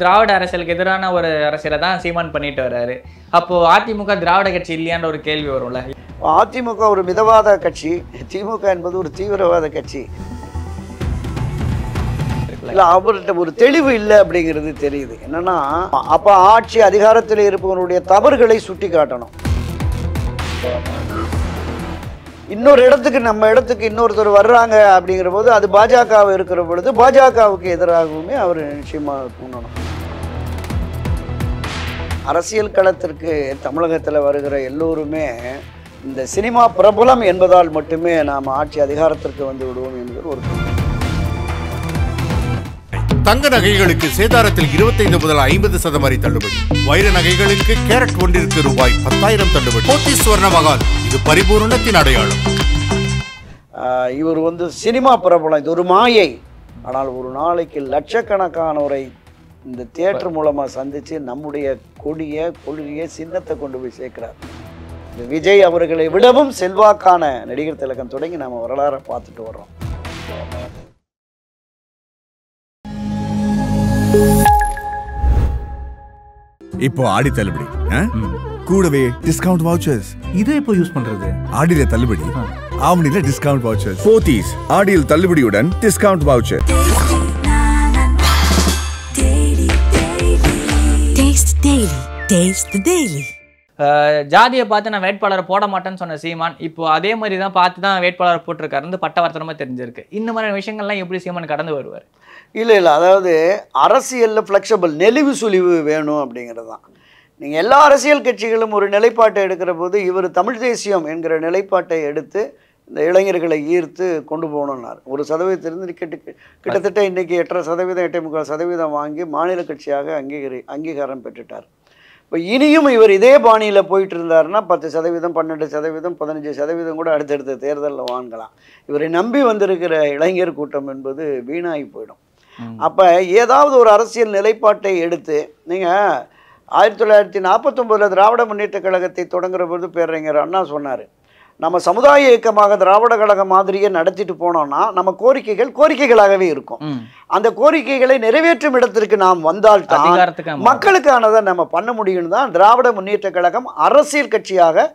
திராவிட அரசியலுக்கு எதிரான ஒரு அரசியலை தான் சீமான் பண்ணிட்டு வர்றாரு அப்போ அதிமுக திராவிட கட்சி இல்லையான்ற ஒரு கேள்வி வரும்ல அதிமுக ஒரு மிதவாத கட்சி திமுக என்பது ஒரு தீவிரவாத கட்சி இல்லை அவர்கிட்ட ஒரு தெளிவு இல்லை அப்படிங்கிறது தெரியுது என்னன்னா அப்போ ஆட்சி அதிகாரத்தில் இருப்பவனுடைய தவறுகளை சுட்டி காட்டணும் இன்னொரு இடத்துக்கு நம்ம இடத்துக்கு இன்னொருத்தர் வர்றாங்க அப்படிங்கிற போது அது பாஜக இருக்கிற பொழுது பாஜகவுக்கு எதிராகவுமே அவர் நிச்சயமாக தூண்டணும் அரசியல் களத்திற்கு தமிழகத்தில் வருகிற எல்லோருமே இந்த சினிமா பிரபலம் என்பதால் மட்டுமே நாம் ஆட்சி அதிகாரத்திற்கு வந்து விடுவோம் என்பது ஒரு தங்க நகைகளுக்கு சேதாரத்தில் இருபத்தைந்து முதல் ஐம்பது சதம் வரை தள்ளுபடி வைர நகைகளுக்கு கேரட் ஒன்றிற்கு ரூபாய் பத்தாயிரம் தள்ளுபடி போத்தி சுவர்ண மகால் இது பரிபூர்ணத்தின் அடையாளம் இவர் வந்து சினிமா பிரபலம் இது ஒரு மாயை ஆனால் ஒரு நாளைக்கு லட்சக்கணக்கானோரை இந்த தியேட்டர் மூலமாக சந்தித்து நம்முடைய கொடிய கொள்கையை சின்னத்தை கொண்டு போய் சேர்க்கிறார் இந்த விஜய் அவர்களை விடவும் செல்வாக்கான நடிகர் திலகம் தொடங்கி நாம் வரலாறை பார்த்துட்டு வர்றோம் இப்போ ஆடி தள்ளுபடி கூடவே டிஸ்கவுண்ட் வவுச்சர்ஸ் இதை இப்போ யூஸ் பண்றது ஆடியில தள்ளுபடி ஆவணியில டிஸ்கவுண்ட் வவுச்சர் போத்தீஸ் ஆடியில் தள்ளுபடியுடன் discount voucher Taste daily. Taste the daily. ஜாதியை பார்த்து நான் வேட்பாளரை போட மாட்டேன்னு சொன்ன சீமான் இப்போ அதே மாதிரி தான் பார்த்து தான் வேட்பாளரை வந்து பட்டவர்த்தனமாக தெரிஞ்சிருக்கு இந்த மாதிரியான விஷயங்கள்லாம் எப்படி சீமான் கடந்து வருவார் இல்லை இல்லை அதாவது அரசியலில் ஃப்ளெக்சபிள் நெளிவு சுழிவு வேணும் அப்படிங்கிறது தான் நீங்கள் எல்லா அரசியல் கட்சிகளும் ஒரு நிலைப்பாட்டை எடுக்கிற போது இவர் தமிழ் தேசியம் என்கிற நிலைப்பாட்டை எடுத்து இந்த இளைஞர்களை ஈர்த்து கொண்டு போகணுன்னார் ஒரு சதவீதத்திலிருந்து கிட்ட கிட்டத்தட்ட இன்றைக்கி எட்டரை சதவீதம் எட்டை முக்கால் சதவீதம் வாங்கி மாநில கட்சியாக அங்கீகரி அங்கீகாரம் பெற்றுட்டார் இப்போ இனியும் இவர் இதே பாணியில் போயிட்டு இருந்தாருன்னா பத்து சதவீதம் பன்னெண்டு சதவீதம் பதினஞ்சு சதவீதம் கூட அடுத்தடுத்த தேர்தலில் வாங்கலாம் இவரை நம்பி வந்திருக்கிற இளைஞர் கூட்டம் என்பது வீணாகி போயிடும் அப்போ ஏதாவது ஒரு அரசியல் நிலைப்பாட்டை எடுத்து நீங்கள் ஆயிரத்தி தொள்ளாயிரத்தி நாற்பத்தொம்போதில் திராவிட முன்னேற்ற கழகத்தை தொடங்குற பொழுது பேரறிஞர் அண்ணா சொன்னார் நம்ம சமுதாய இயக்கமாக திராவிட கழகம் மாதிரியே நடத்திட்டு போனோம்னா நம்ம கோரிக்கைகள் கோரிக்கைகளாகவே இருக்கும் அந்த கோரிக்கைகளை நிறைவேற்றும் இடத்திற்கு நாம் வந்தால் தான் மக்களுக்கானதை நம்ம பண்ண முடியும் தான் திராவிட முன்னேற்ற கழகம் அரசியல் கட்சியாக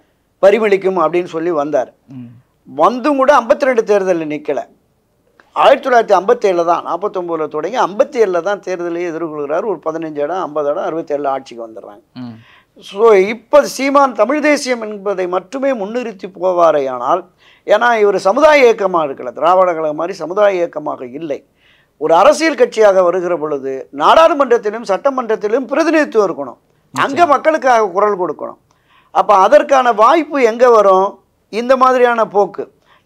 பரிமளிக்கும் அப்படின்னு சொல்லி வந்தார் வந்தும் கூட ஐம்பத்தி ரெண்டு தேர்தலில் நிற்கலை ஆயிரத்தி தொள்ளாயிரத்தி ஐம்பத்தேழில் தான் நாற்பத்தொம்போதில் தொடங்கி ஐம்பத்தி ஏழில் தான் தேர்தலையே எதிர்கொள்கிறார் ஒரு பதினஞ்சு இடம் ஐம்பது இடம் அறுபத்தேழில் ஆட்சிக்கு வந்துடுறாங்க ஸோ இப்போ சீமான் தமிழ் தேசியம் என்பதை மட்டுமே முன்னிறுத்தி ஆனால் ஏன்னா இவர் சமுதாய இயக்கமாக இருக்கல திராவிட கழகம் மாதிரி சமுதாய இயக்கமாக இல்லை ஒரு அரசியல் கட்சியாக வருகிற பொழுது நாடாளுமன்றத்திலும் சட்டமன்றத்திலும் பிரதிநிதித்துவம் இருக்கணும் அங்கே மக்களுக்காக குரல் கொடுக்கணும் அப்போ அதற்கான வாய்ப்பு எங்கே வரும் இந்த மாதிரியான போக்கு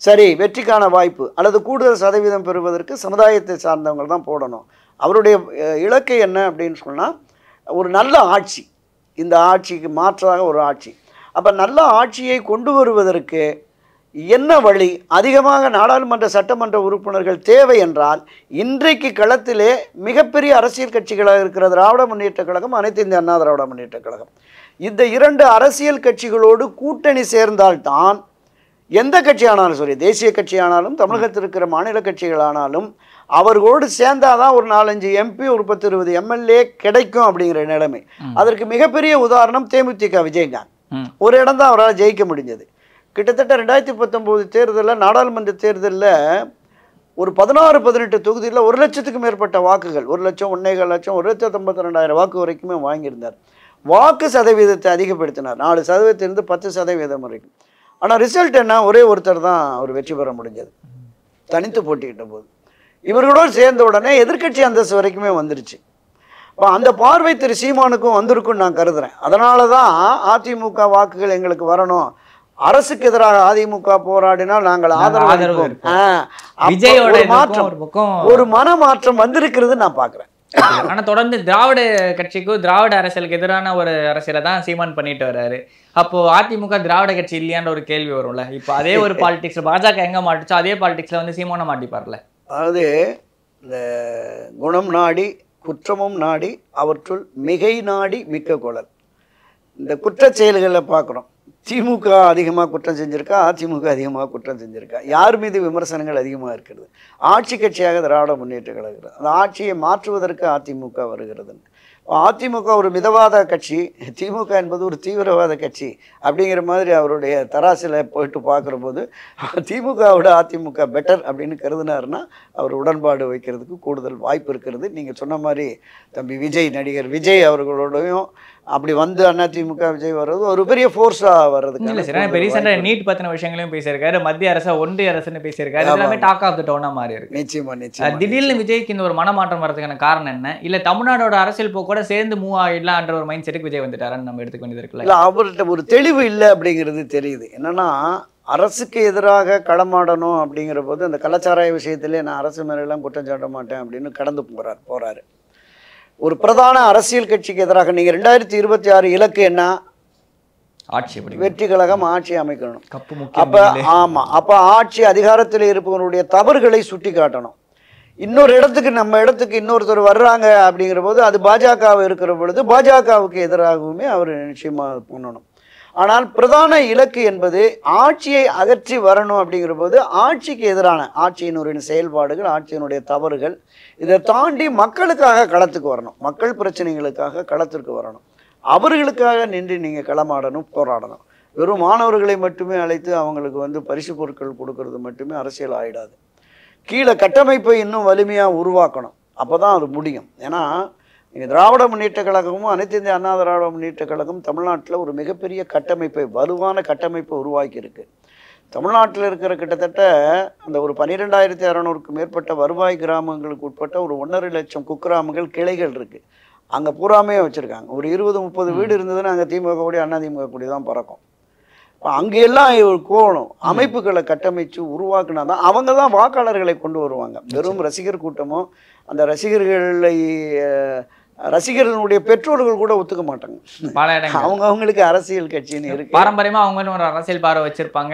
சரி வெற்றிக்கான வாய்ப்பு அல்லது கூடுதல் சதவீதம் பெறுவதற்கு சமுதாயத்தை சார்ந்தவங்க தான் போடணும் அவருடைய இலக்கு என்ன அப்படின்னு சொன்னால் ஒரு நல்ல ஆட்சி இந்த ஆட்சிக்கு மாற்றாக ஒரு ஆட்சி அப்போ நல்ல ஆட்சியை கொண்டு வருவதற்கு என்ன வழி அதிகமாக நாடாளுமன்ற சட்டமன்ற உறுப்பினர்கள் தேவை என்றால் இன்றைக்கு களத்திலே மிகப்பெரிய அரசியல் கட்சிகளாக இருக்கிற திராவிட முன்னேற்றக் கழகம் அனைத்து இந்திய அண்ணா திராவிட முன்னேற்றக் கழகம் இந்த இரண்டு அரசியல் கட்சிகளோடு கூட்டணி சேர்ந்தால்தான் எந்த கட்சி ஆனாலும் சரி தேசிய கட்சி ஆனாலும் தமிழகத்தில் இருக்கிற மாநில கட்சிகள் ஆனாலும் அவர்களோடு சேர்ந்தால் தான் ஒரு நாலஞ்சு எம்பி ஒரு பத்து இருபது எம்எல்ஏ கிடைக்கும் அப்படிங்கிற நிலைமை அதற்கு மிகப்பெரிய உதாரணம் தேமுதிக விஜயகாந்த் ஒரு இடம் தான் அவரால் ஜெயிக்க முடிஞ்சது கிட்டத்தட்ட ரெண்டாயிரத்தி பத்தொம்போது தேர்தலில் நாடாளுமன்ற தேர்தலில் ஒரு பதினாறு பதினெட்டு தொகுதியில் ஒரு லட்சத்துக்கு மேற்பட்ட வாக்குகள் ஒரு லட்சம் ஒன்றேகால் லட்சம் ஒரு லட்சத்து ஐம்பத்தி ரெண்டாயிரம் வாக்கு வரைக்குமே வாங்கியிருந்தார் வாக்கு சதவீதத்தை அதிகப்படுத்தினார் நாலு சதவீதத்திலிருந்து பத்து சதவீதம் வரைக்கும் ஆனால் ரிசல்ட் என்ன ஒரே ஒருத்தர் தான் அவர் வெற்றி பெற முடிஞ்சது தனித்து போட்டிக்கிட்ட போது இவர்களோடு சேர்ந்த உடனே எதிர்கட்சி அந்தஸ்து வரைக்குமே வந்துருச்சு இப்போ அந்த பார்வை திரு சீமானுக்கும் வந்திருக்கும்னு நான் கருதுகிறேன் அதனால தான் அதிமுக வாக்குகள் எங்களுக்கு வரணும் அரசுக்கு எதிராக அதிமுக போராடினால் நாங்கள் ஆதரவு மாற்றம் ஒரு மன மாற்றம் வந்திருக்கிறது நான் பார்க்குறேன் ஆனால் தொடர்ந்து திராவிட கட்சிக்கும் திராவிட அரசியலுக்கு எதிரான ஒரு அரசியலை தான் சீமான் பண்ணிட்டு வர்றாரு அப்போ அதிமுக திராவிட கட்சி இல்லையான்ற ஒரு கேள்வி வரும்ல இப்போ அதே ஒரு பாலிடிக்ஸ் பாஜக எங்கே மாட்டுச்சோ அதே பாலிடிக்ஸ்ல வந்து சீமான மாட்டிப்பார்ல அதாவது இந்த குணம் நாடி குற்றமும் நாடி அவற்றுள் மிகை நாடி மிக்க குழல் இந்த குற்ற செயல்களை பார்க்குறோம் திமுக அதிகமாக குற்றம் செஞ்சுருக்கா அதிமுக அதிகமாக குற்றம் செஞ்சுருக்கா யார் மீது விமர்சனங்கள் அதிகமாக இருக்கிறது ஆட்சி கட்சியாக திராவிட முன்னேற்ற கழகிறது அந்த ஆட்சியை மாற்றுவதற்கு அதிமுக வருகிறதுன்னு அதிமுக ஒரு மிதவாத கட்சி திமுக என்பது ஒரு தீவிரவாத கட்சி அப்படிங்கிற மாதிரி அவருடைய தராசில் போயிட்டு பார்க்குற போது திமுகவோட அதிமுக பெட்டர் அப்படின்னு கருதினார்னா அவர் உடன்பாடு வைக்கிறதுக்கு கூடுதல் வாய்ப்பு இருக்கிறது நீங்கள் சொன்ன மாதிரி தம்பி விஜய் நடிகர் விஜய் அவர்களோடையும் அப்படி வந்து அதிமுக விஜய் வர்றது ஒரு பெரிய ஃபோர்ஸாக வர்றது இல்லை சார் இப்போ ரீசெண்டாக நீட் பற்றின விஷயங்களையும் பேசியிருக்காரு மத்திய அரசா ஒன்றிய அரசுன்னு பேசியிருக்காரு எல்லாமே டாக் ஆஃப் த டவுனாக மாறி இருக்கு நிச்சயமா நிச்சயம் திடீர்னு விஜய்க்கு இந்த ஒரு மனமாற்றம் வரதுக்கான காரணம் என்ன இல்லை தமிழ்நாடோட அரசியல் கூட சேர்ந்து மூவ் ஆகிடலான்ற ஒரு மைண்ட் செட்டுக்கு விஜய் வந்துட்டாருன்னு நம்ம எடுத்துக்க வேண்டியது இருக்கலாம் இல்லை அவர்கிட்ட ஒரு தெளிவு இல்லை அப்படிங்கிறது தெரியுது என்னன்னா அரசுக்கு எதிராக களமாடணும் அப்படிங்கிற போது அந்த கலாச்சார விஷயத்திலே நான் அரசு மேலெல்லாம் குற்றம் சாட்ட மாட்டேன் அப்படின்னு கடந்து போகிறார் போகிறாரு ஒரு பிரதான அரசியல் கட்சிக்கு எதிராக நீங்க ரெண்டாயிரத்தி இருபத்தி ஆறு இலக்கு என்ன ஆட்சி வெற்றி கழகம் ஆட்சி அமைக்கணும் அப்ப ஆமாம் அப்போ ஆட்சி அதிகாரத்தில் இருப்பவனுடைய தவறுகளை சுட்டி காட்டணும் இன்னொரு இடத்துக்கு நம்ம இடத்துக்கு இன்னொருத்தர் வர்றாங்க அப்படிங்கிற போது அது பாஜகவை இருக்கிற பொழுது பாஜகவுக்கு எதிராகவுமே அவர் நிச்சயமாக பண்ணணும் ஆனால் பிரதான இலக்கு என்பது ஆட்சியை அகற்றி வரணும் அப்படிங்கிற போது ஆட்சிக்கு எதிரான ஆட்சியினுடைய செயல்பாடுகள் ஆட்சியினுடைய தவறுகள் இதை தாண்டி மக்களுக்காக களத்துக்கு வரணும் மக்கள் பிரச்சனைகளுக்காக களத்திற்கு வரணும் அவர்களுக்காக நின்று நீங்கள் களமாடணும் போராடணும் வெறும் மாணவர்களை மட்டுமே அழைத்து அவங்களுக்கு வந்து பரிசு பொருட்கள் கொடுக்கறது மட்டுமே அரசியல் ஆகிடாது கீழே கட்டமைப்பை இன்னும் வலிமையாக உருவாக்கணும் அப்போ தான் அது முடியும் ஏன்னா இங்கே திராவிட முன்னேற்ற கழகமும் அனைத்து இந்திய அண்ணா திராவிட முன்னேற்ற கழகம் தமிழ்நாட்டில் ஒரு மிகப்பெரிய கட்டமைப்பை வலுவான கட்டமைப்பை உருவாக்கியிருக்கு தமிழ்நாட்டில் இருக்கிற கிட்டத்தட்ட அந்த ஒரு பன்னிரெண்டாயிரத்தி அறநூறுக்கு மேற்பட்ட வருவாய் கிராமங்களுக்கு உட்பட்ட ஒரு ஒன்றரை லட்சம் குக்கிராமங்கள் கிளைகள் இருக்குது அங்கே பூராமையே வச்சுருக்காங்க ஒரு இருபது முப்பது வீடு இருந்ததுன்னு அங்கே திமுக கூடிய அண்ணா திமுக கூடிய தான் பறக்கும் இப்போ அங்கெல்லாம் கோணும் அமைப்புகளை கட்டமைச்சு உருவாக்குனா தான் அவங்க தான் வாக்காளர்களை கொண்டு வருவாங்க வெறும் ரசிகர் கூட்டமும் அந்த ரசிகர்களை ரசிகர்களுடைய பெற்றோர்கள் கூட ஒத்துக்க மாட்டாங்க அவங்க அவங்களுக்கு அரசியல் கட்சின்னு இருக்கு பாரம்பரியமா அவங்க ஒரு அரசியல் பார்வை வச்சிருப்பாங்க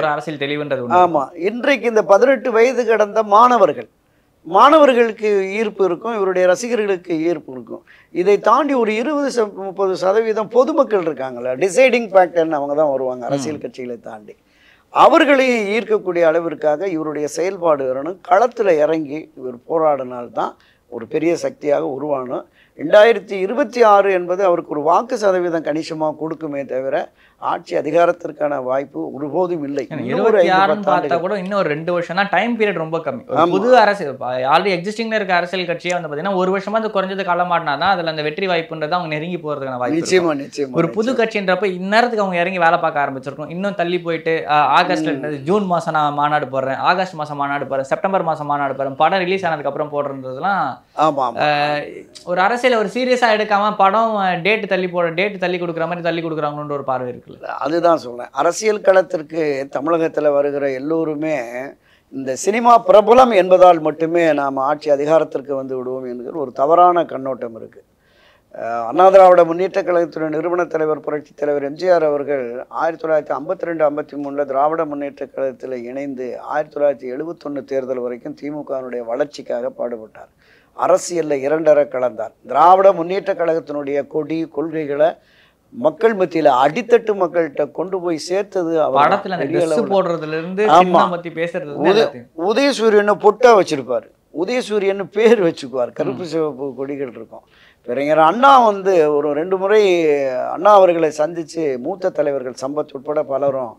ஒரு அரசியல் தெளிவுன்றது ஆமா இன்றைக்கு இந்த பதினெட்டு வயது கடந்த மாணவர்கள் மாணவர்களுக்கு ஈர்ப்பு இருக்கும் இவருடைய ரசிகர்களுக்கு ஈர்ப்பு இருக்கும் இதை தாண்டி ஒரு இருபது முப்பது சதவீதம் பொதுமக்கள் இருக்காங்களா டிசைடிங் ஃபேக்டர்னு அவங்க தான் வருவாங்க அரசியல் கட்சிகளை தாண்டி அவர்களையும் ஈர்க்கக்கூடிய அளவிற்காக இவருடைய செயல்பாடு வரணும் களத்தில் இறங்கி இவர் போராடினால்தான் ஒரு பெரிய சக்தியாக உருவானும் ரெண்டாயிரத்தி இருபத்தி ஆறு என்பது அவருக்கு ஒரு வாக்கு சதவீதம் கணிசமாக கொடுக்குமே தவிர ஆட்சி அதிகாரத்திற்கான வாய்ப்பு ஒருபோதும் இல்லை பார்த்தா கூட இன்னும் ஒரு ரெண்டு வருஷம் தான் டைம் பீரியட் ரொம்ப கம்மி புது அரசு ஆல்ரெடி எக்ஸிஸ்டிங்ல இருக்க அரசியல் கட்சியை வந்து பாத்தீங்கன்னா ஒரு வருஷமா அது குறைஞ்சது காலமாடினா தான் அதில் அந்த வெற்றி வாய்ப்புன்றது அவங்க நெருங்கி போறதுக்கான வாய்ப்பு நிச்சயமா நிச்சயமா ஒரு புது கட்சின்றப்ப இந்நேரத்துக்கு அவங்க இறங்கி வேலை பார்க்க ஆரம்பிச்சிருக்கோம் இன்னும் தள்ளி போயிட்டு ஆகஸ்ட்ல ஜூன் மாசம் நான் மாநாடு போடுறேன் ஆகஸ்ட் மாசம் மாநாடு போறேன் செப்டம்பர் மாதம் மாநாடு போறேன் படம் ரிலீஸ் ஆனதுக்கு அப்புறம் போடுறதுலாம் ஒரு அரசியல் ஒரு சீரியஸாக எடுக்காம படம் டேட் தள்ளி போட டேட் தள்ளி கொடுக்குற மாதிரி தள்ளி கொடுக்குறாங்கன்ற ஒரு பார்வை இருக்கு இருக்குல்ல அதுதான் சொல்கிறேன் அரசியல் களத்திற்கு தமிழகத்தில் வருகிற எல்லோருமே இந்த சினிமா பிரபலம் என்பதால் மட்டுமே நாம் ஆட்சி அதிகாரத்திற்கு வந்து விடுவோம் என்கிற ஒரு தவறான கண்ணோட்டம் இருக்குது அண்ணா திராவிட முன்னேற்ற கழகத்தினுடைய நிறுவன தலைவர் புரட்சி தலைவர் எம்ஜிஆர் அவர்கள் ஆயிரத்தி தொள்ளாயிரத்தி ஐம்பத்தி ரெண்டு ஐம்பத்தி மூணில் திராவிட முன்னேற்ற கழகத்தில் இணைந்து ஆயிரத்தி தொள்ளாயிரத்தி எழுபத்தொன்று தேர்தல் வரைக்கும் திமுகவினுடைய வளர்ச்சிக்காக பாடுபட்டார் அரசியலில் இரண்டரை கலந்தார் திராவிட முன்னேற்ற கழகத்தினுடைய கொடி கொள்கைகளை மக்கள் மத்தியில அடித்தட்டு மக்கள்கிட்ட கொண்டு போய் சேர்த்தது போடுறதுல இருந்து பேசுறது பொட்டா வச்சிருப்பாரு உதயசூரியன் பேர் வச்சுக்குவார் கருப்பு சிவப்பு கொடிகள் இருக்கும் பிறங்கிற அண்ணா வந்து ஒரு ரெண்டு முறை அண்ணா அவர்களை சந்திச்சு மூத்த தலைவர்கள் சம்பத் உட்பட பலரும்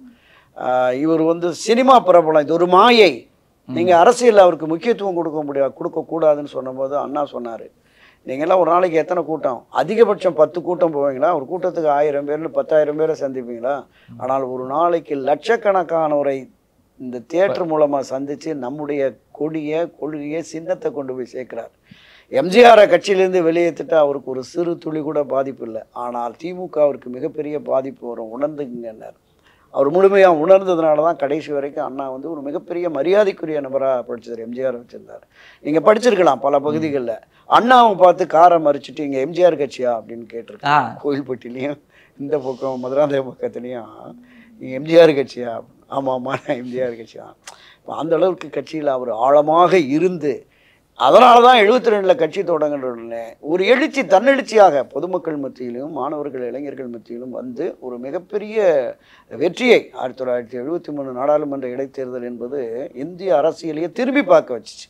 இவர் வந்து சினிமா பிரபலம் இது ஒரு மாயை நீங்க அரசியல் அவருக்கு முக்கியத்துவம் கொடுக்க முடியாது கூடாதுன்னு சொன்னபோது அண்ணா சொன்னாரு நீங்கள்லாம் ஒரு நாளைக்கு எத்தனை கூட்டம் அதிகபட்சம் பத்து கூட்டம் போவீங்களா ஒரு கூட்டத்துக்கு ஆயிரம் பேர்னு பத்தாயிரம் பேரை சந்திப்பீங்களா ஆனால் ஒரு நாளைக்கு லட்சக்கணக்கானோரை இந்த தேட்டர் மூலமாக சந்தித்து நம்முடைய கொடியை கொள்கையை சின்னத்தை கொண்டு போய் சேர்க்கிறார் எம்ஜிஆரை கட்சியிலேருந்து வெளியேற்றிட்டா அவருக்கு ஒரு சிறு துளி கூட பாதிப்பு இல்லை ஆனால் திமுகவிற்கு மிகப்பெரிய பாதிப்பு வரும் உணர்ந்துங்கன்னார் அவர் முழுமையாக உணர்ந்ததுனால தான் கடைசி வரைக்கும் அண்ணா வந்து ஒரு மிகப்பெரிய மரியாதைக்குரிய நபராக படித்தார் எம்ஜிஆர் வச்சுருந்தார் நீங்கள் படிச்சிருக்கலாம் பல பகுதிகளில் அண்ணாவை பார்த்து காரை மறிச்சிட்டு இங்கே எம்ஜிஆர் கட்சியா அப்படின்னு கேட்டிருக்கேன் கோயில்பட்டிலையும் இந்த பக்கம் மதுராந்தக பக்கத்துலேயும் நீங்கள் எம்ஜிஆர் கட்சியா ஆமாம் ஆமாம் நான் எம்ஜிஆர் கட்சி தான் இப்போ அந்த அளவுக்கு கட்சியில் அவர் ஆழமாக இருந்து அதனால தான் எழுபத்தி ரெண்டில் கட்சி உடனே ஒரு எழுச்சி தன்னெழுச்சியாக பொதுமக்கள் மத்தியிலும் மாணவர்கள் இளைஞர்கள் மத்தியிலும் வந்து ஒரு மிகப்பெரிய வெற்றியை ஆயிரத்தி தொள்ளாயிரத்தி எழுபத்தி மூணு நாடாளுமன்ற இடைத்தேர்தல் என்பது இந்திய அரசியலையே திரும்பி பார்க்க வச்சிச்சு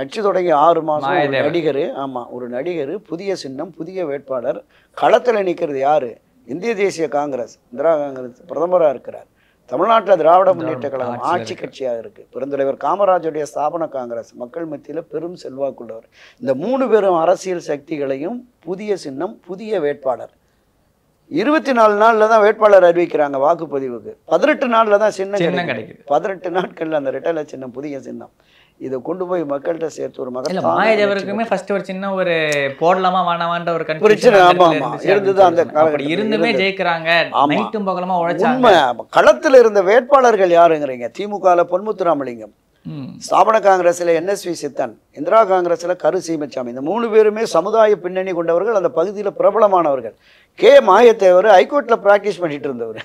கட்சி தொடங்கி ஆறு மாதம் நடிகர் ஆமாம் ஒரு நடிகர் புதிய சின்னம் புதிய வேட்பாளர் களத்தில் நிற்கிறது யார் இந்திய தேசிய காங்கிரஸ் இந்திரா காங்கிரஸ் பிரதமராக இருக்கிறார் தமிழ்நாட்டில் திராவிட முன்னேற்ற கழகம் ஆட்சி கட்சியாக இருக்குது பெருந்தலைவர் காமராஜருடைய ஸ்தாபன காங்கிரஸ் மக்கள் மத்தியில் பெரும் செல்வாக்குள்ளவர் இந்த மூணு பேரும் அரசியல் சக்திகளையும் புதிய சின்னம் புதிய வேட்பாளர் இருபத்தி நாலு நாளில் தான் வேட்பாளர் அறிவிக்கிறாங்க வாக்குப்பதிவுக்கு பதினெட்டு நாளில் தான் சின்னம் கிடைக்குது பதினெட்டு நாட்களில் அந்த ரிட்டல சின்னம் புதிய சின்னம் இதை கொண்டு போய் மக்கள்கிட்ட சேர்த்து ஒரு மக்கள் மாயதேவருக்குமே ஃபர்ஸ்ட் ஒரு சின்ன ஒரு போடலாமா வேணாமான்ற ஒரு பிரச்சனை ஆமா ஆமா இருந்தது அந்த காலகட்டம் இருந்துமே ஜெயிக்கிறாங்க நைட்டும் பகலமா உழைச்சாங்க களத்தில் இருந்த வேட்பாளர்கள் யாருங்கிறீங்க திமுகல பொன்முத்துராமலிங்கம் ஸ்தாபன எஸ் என்எஸ்வி சித்தன் இந்திரா காங்கிரஸ்ல கரு சீமச்சாமி இந்த மூணு பேருமே சமுதாய பின்னணி கொண்டவர்கள் அந்த பகுதியில் பிரபலமானவர்கள் கே மாயத்தேவர் ஹைகோர்ட்ல ப்ராக்டிஸ் பண்ணிட்டு இருந்தவர்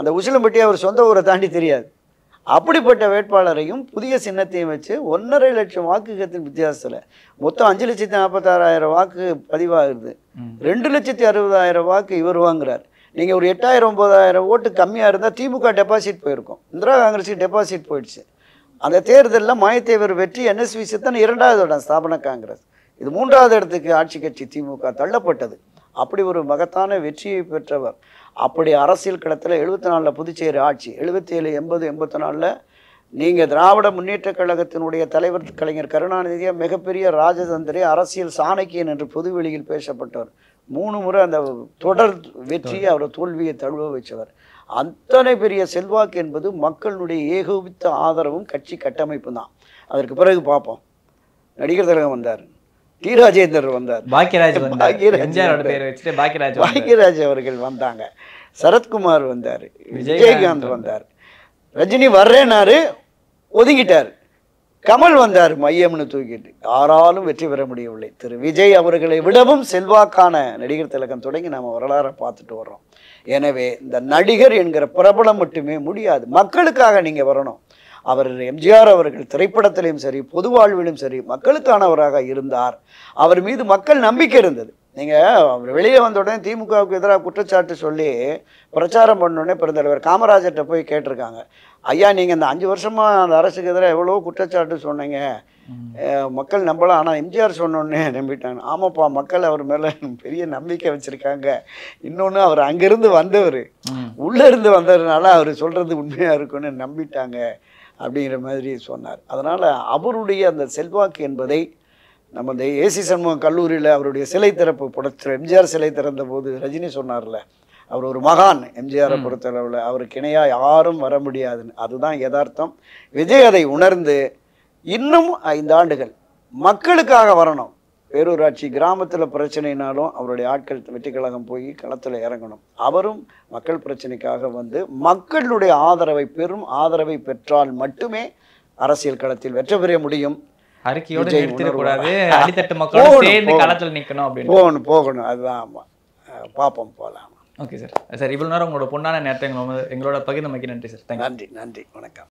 அந்த உசிலம்பட்டி அவர் சொந்த ஊரை தாண்டி தெரியாது அப்படிப்பட்ட வேட்பாளரையும் புதிய சின்னத்தையும் வச்சு ஒன்றரை லட்சம் வாக்குகத்தின் வித்தியாசத்தில் மொத்தம் அஞ்சு லட்சத்தி நாற்பத்தாறாயிரம் வாக்கு பதிவாகுது ரெண்டு லட்சத்தி அறுபதாயிரம் வாக்கு இவர் வாங்குறார் நீங்கள் ஒரு எட்டாயிரம் ஒம்பதாயிரம் ஓட்டு கம்மியாக இருந்தால் திமுக டெபாசிட் போயிருக்கும் இந்திரா காங்கிரஸுக்கு டெபாசிட் போயிடுச்சு அந்த தேர்தலில் மாயத்தேவர் வெற்றி என்எஸ்வி சித்தன் இரண்டாவது இடம் ஸ்தாபன காங்கிரஸ் இது மூன்றாவது இடத்துக்கு ஆட்சி கட்சி திமுக தள்ளப்பட்டது அப்படி ஒரு மகத்தான வெற்றியை பெற்றவர் அப்படி அரசியல் களத்தில் எழுபத்தி நாலில் புதுச்சேரி ஆட்சி எழுபத்தி ஏழு எண்பது எண்பத்தி நாலில் நீங்கள் திராவிட முன்னேற்றக் கழகத்தினுடைய தலைவர் கலைஞர் கருணாநிதியை மிகப்பெரிய ராஜதந்திரி அரசியல் சாணக்கியன் என்று பொதுவெளியில் பேசப்பட்டவர் மூணு முறை அந்த தொடர் வெற்றியை அவர் தோல்வியை தழுவ வச்சவர் அத்தனை பெரிய செல்வாக்கு என்பது மக்களுடைய ஏகோபித்த ஆதரவும் கட்சி கட்டமைப்பு தான் அதற்கு பிறகு பார்ப்போம் நடிகர் தலகம் வந்தார் டி ராஜேந்தர் வந்தார் பாக்கியராஜ் பாக்கியராஜ் அவர்கள் வந்தாங்க சரத்குமார் வந்தார் விஜயகாந்த் வந்தார் ரஜினி வர்றேனாரு ஒதுங்கிட்டார் கமல் வந்தார் மையம்னு தூக்கிட்டு யாராலும் வெற்றி பெற முடியவில்லை திரு விஜய் அவர்களை விடவும் செல்வாக்கான நடிகர் திலகம் தொடங்கி நாம் வரலாறை பார்த்துட்டு வர்றோம் எனவே இந்த நடிகர் என்கிற பிரபலம் மட்டுமே முடியாது மக்களுக்காக நீங்கள் வரணும் அவர் எம்ஜிஆர் அவர்கள் திரைப்படத்திலையும் சரி பொது வாழ்விலும் சரி மக்களுக்கானவராக இருந்தார் அவர் மீது மக்கள் நம்பிக்கை இருந்தது நீங்கள் அவர் வெளியே வந்த உடனே திமுகவுக்கு எதிராக குற்றச்சாட்டு சொல்லி பிரச்சாரம் பண்ணோடனே பெருந்தலைவர் காமராஜர்கிட்ட போய் கேட்டிருக்காங்க ஐயா நீங்கள் இந்த அஞ்சு வருஷமாக அந்த அரசுக்கு எதிராக எவ்வளோ குற்றச்சாட்டு சொன்னீங்க மக்கள் நம்பலாம் ஆனால் எம்ஜிஆர் சொன்னோன்னே நம்பிட்டாங்க ஆமாப்பா மக்கள் அவர் மேலே பெரிய நம்பிக்கை வச்சுருக்காங்க இன்னொன்று அவர் அங்கேருந்து வந்தவர் உள்ளேருந்து வந்ததுனால அவர் சொல்கிறது உண்மையாக இருக்குன்னு நம்பிட்டாங்க அப்படிங்கிற மாதிரி சொன்னார் அதனால் அவருடைய அந்த செல்வாக்கு என்பதை நம்ம இந்த ஏசி சண்முகம் கல்லூரியில் அவருடைய சிலை திறப்பு புடச்சு எம்ஜிஆர் சிலை திறந்த போது ரஜினி சொன்னார்ல அவர் ஒரு மகான் எம்ஜிஆரை பொறுத்தளவில் அவருக்கு இணையாக யாரும் வர முடியாதுன்னு அதுதான் யதார்த்தம் விஜய் அதை உணர்ந்து இன்னும் ஐந்து ஆண்டுகள் மக்களுக்காக வரணும் பேரூராட்சி கிராமத்தில் பிரச்சனைனாலும் அவருடைய ஆட்கள் வெற்றி கழகம் போய் களத்தில் இறங்கணும் அவரும் மக்கள் பிரச்சனைக்காக வந்து மக்களுடைய ஆதரவை பெறும் ஆதரவை பெற்றால் மட்டுமே அரசியல் களத்தில் வெற்றி பெற முடியும் அறிக்கையோடு நிறுத்திடக்கூடாது அடித்தட்டு மக்களோட சேர்ந்து களத்தில் அப்படின்னு போகணும் போகணும் அதுதான் ஆமாம் பார்ப்போம் போகலாம் ஓகே சார் சார் இவ்வளோ நேரம் உங்களோட பொண்ணான நேரத்தை எங்களோட பகிர்ந்தமைக்கு நன்றி சார் நன்றி நன்றி வணக்கம்